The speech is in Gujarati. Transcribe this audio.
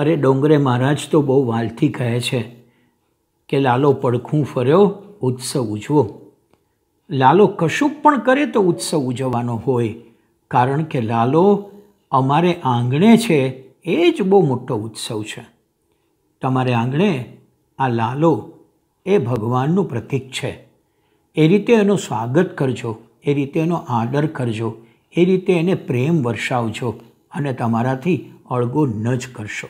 અરે ડોંગરે મહારાજ તો બહુ વાલથી કહે છે કે લાલો પડખું ફર્યો ઉત્સવ ઉજવો લાલો કશુંક પણ કરે તો ઉત્સવ ઉજવવાનો હોય કારણ કે લાલો અમારે આંગણે છે એ જ બહુ મોટો ઉત્સવ છે તમારે આંગણે આ લાલો એ ભગવાનનું પ્રતીક છે એ રીતે એનું સ્વાગત કરજો એ રીતે એનો આદર કરજો એ રીતે એને પ્રેમ વર્ષાવજો અને તમારાથી અળગો ન જ કરશો